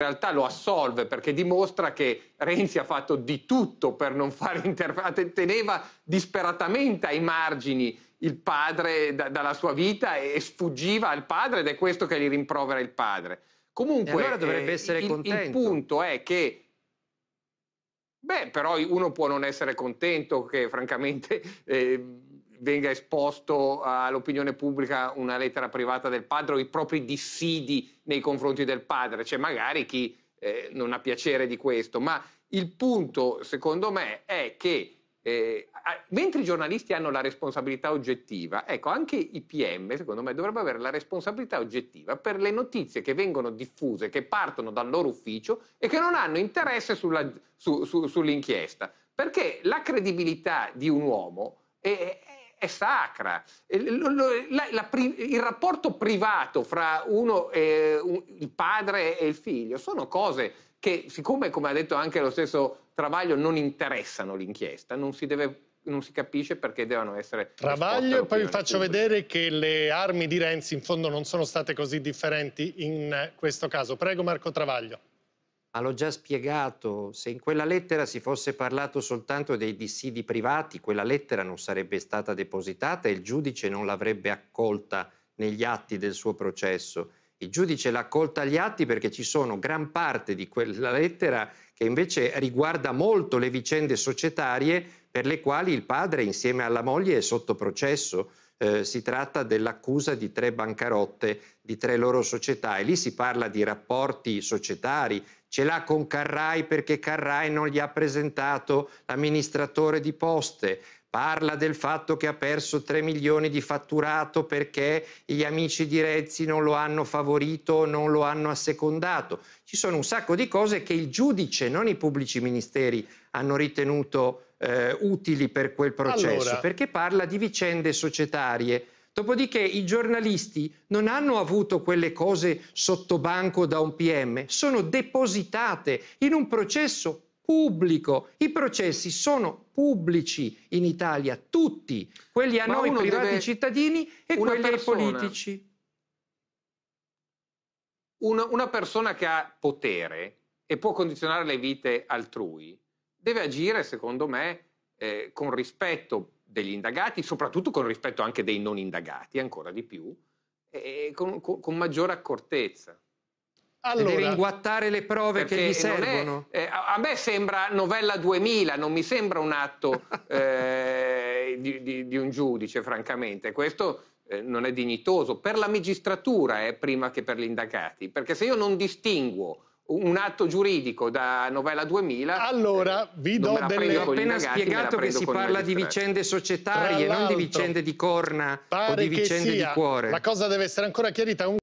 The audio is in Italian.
in realtà lo assolve perché dimostra che Renzi ha fatto di tutto per non fare interferenze, teneva disperatamente ai margini il padre da, dalla sua vita e sfuggiva al padre ed è questo che gli rimprovera il padre. Comunque, e allora dovrebbe eh, essere eh, contento. Il, il punto è che Beh, però uno può non essere contento che francamente eh, venga esposto all'opinione pubblica una lettera privata del padre o i propri dissidi nei confronti del padre. C'è magari chi eh, non ha piacere di questo, ma il punto, secondo me, è che eh, mentre i giornalisti hanno la responsabilità oggettiva, ecco, anche i PM, secondo me, dovrebbero avere la responsabilità oggettiva per le notizie che vengono diffuse, che partono dal loro ufficio e che non hanno interesse sulla, su, su, sull'inchiesta. Perché la credibilità di un uomo è, è sacra. il rapporto privato fra uno, e, il padre e il figlio sono cose che, siccome, come ha detto anche lo stesso Travaglio, non interessano l'inchiesta, non si deve non si capisce perché devono essere... Travaglio e poi vi faccio pubblica. vedere che le armi di Renzi in fondo non sono state così differenti in questo caso. Prego Marco Travaglio ma l'ho già spiegato, se in quella lettera si fosse parlato soltanto dei dissidi privati, quella lettera non sarebbe stata depositata e il giudice non l'avrebbe accolta negli atti del suo processo. Il giudice l'ha accolta agli atti perché ci sono gran parte di quella lettera che invece riguarda molto le vicende societarie per le quali il padre insieme alla moglie è sotto processo. Eh, si tratta dell'accusa di tre bancarotte di tre loro società e lì si parla di rapporti societari, ce l'ha con Carrai perché Carrai non gli ha presentato l'amministratore di poste, parla del fatto che ha perso 3 milioni di fatturato perché gli amici di Rezzi non lo hanno favorito, non lo hanno assecondato. Ci sono un sacco di cose che il giudice, non i pubblici ministeri, hanno ritenuto eh, utili per quel processo, allora... perché parla di vicende societarie Dopodiché i giornalisti non hanno avuto quelle cose sotto banco da un PM, sono depositate in un processo pubblico. I processi sono pubblici in Italia, tutti, quelli a Ma noi privati deve... cittadini e quelli persona, ai politici. Una, una persona che ha potere e può condizionare le vite altrui deve agire, secondo me, eh, con rispetto degli indagati, soprattutto con rispetto anche dei non indagati, ancora di più, e con, con, con maggiore accortezza. Allora, deve inguattare le prove che gli servono. È, eh, a me sembra novella 2000, non mi sembra un atto eh, di, di, di, un giudice, francamente. Questo eh, non è dignitoso per la magistratura, eh, prima che per gli indagati, perché se io non distinguo un atto giuridico da novella 2000. Allora, eh, vi do delle... Ho appena ragazzi, spiegato che si parla di vicende societarie, non di vicende di corna o di vicende sia, di cuore. La cosa deve essere ancora chiarita.